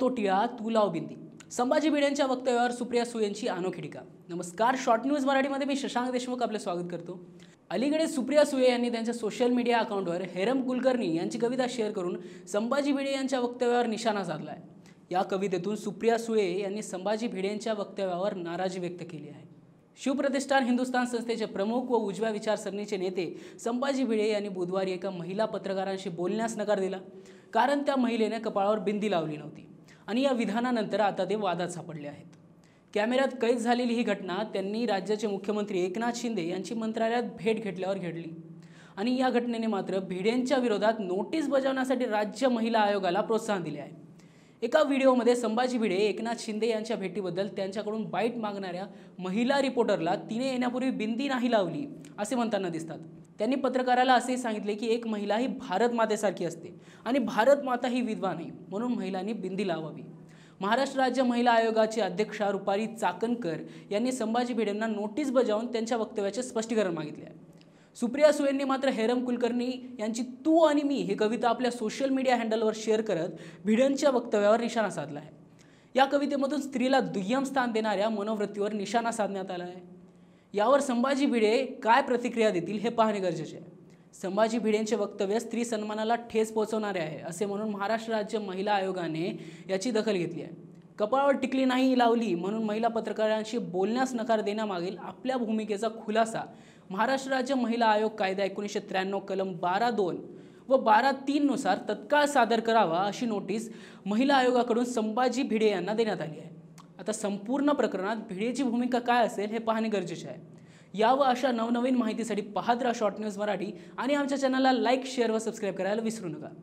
तो टिळा तू लाव बिंदी संभाजी भिडेंच्या वक्तव्यावर सुप्रिया यांची अनोखी टीका नमस्कार शॉर्ट न्यूज मराठीमध्ये मी शशांक देशमुख आपले स्वागत करतो अलीकडे सुप्रिया सुये यांनी त्यांच्या सोशल मीडिया अकाउंटवर हेरम कुलकर्णी यांची कविता शेअर करून संभाजी भिडे यांच्या वक्तव्यावर निशाणा साधला आहे या कवितेतून सुप्रिया सुये यांनी संभाजी भिडेंच्या वक्तव्यावर नाराजी व्यक्त केली आहे शिवप्रतिष्ठान हिंदुस्थान संस्थेचे प्रमुख व उजव्या विचारसरणीचे नेते संभाजी भिडे यांनी बुधवारी एका महिला पत्रकारांशी बोलण्यास नकार दिला कारण त्या महिलेने कपाळावर बिंदी लावली नव्हती आणि या विधानानंतर आता ते वादात सापडले आहेत कॅमेऱ्यात कैद झालेली ही घटना त्यांनी राज्याचे मुख्यमंत्री एकनाथ शिंदे यांची मंत्रालयात भेट घेतल्यावर घडली आणि या घटनेने मात्र भिडेंच्या विरोधात नोटीस बजावण्यासाठी राज्य महिला आयोगाला प्रोत्साहन दिले आहे एका व्हिडिओमध्ये संभाजी भिडे एकनाथ शिंदे यांच्या भेटीबद्दल त्यांच्याकडून बाईट मागणाऱ्या महिला रिपोर्टरला तिने येण्यापूर्वी बिंदी नाही लावली असे म्हणताना दिसतात त्यांनी पत्रकाराला असेही सांगितले की एक महिला ही भारत मातेसारखी असते आणि भारत माता ही विधवा नाही म्हणून महिलांनी बिंदी लावावी महाराष्ट्र राज्य महिला आयोगाची अध्यक्षा रुपारी चाकणकर यांनी संभाजी भिडेंना नोटीस बजावून त्यांच्या वक्तव्याचे स्पष्टीकरण मागितले आहे सुप्रिया सुयेंनी मात्र हेरम कुलकर्णी यांची तू आणि मी ही कविता आपल्या सोशल मीडिया हँडलवर शेअर करत भिडेंच्या वक्तव्यावर निशाणा साधला आहे या कवितेमधून स्त्रीला दुय्यम स्थान देणाऱ्या मनोवृत्तीवर निशाणा साधण्यात आला आहे यावर संभाजी भिडे काय प्रतिक्रिया देतील हे पाहणे गरजेचे आहे संभाजी भिडेंचे वक्तव्य स्त्री सन्मानाला ठेस पोहोचवणारे आहे असे म्हणून महाराष्ट्र राज्य महिला आयोगाने याची दखल घेतली आहे कपाळावर टिकली नाही लावली म्हणून महिला पत्रकारांशी बोलण्यास नकार देण्यामागील आपल्या भूमिकेचा खुलासा महाराष्ट्र राज्य महिला आयोग कायदा एकोणीसशे त्र्याण्णव कलम बारा दोन व बारा तीननुसार तत्काळ सादर करावा अशी नोटीस महिला आयोगाकडून संभाजी भिडे यांना देण्यात आली आहे आता संपूर्ण प्रकरणात भिडेची भूमिका काय असेल हे पाहणे गरजेचे आहे या व अशा नवनवीन माहितीसाठी पाहत राहा शॉर्ट न्यूज मराठी आणि आमच्या चॅनलला लाईक शेअर व सबस्क्राईब करायला विसरू नका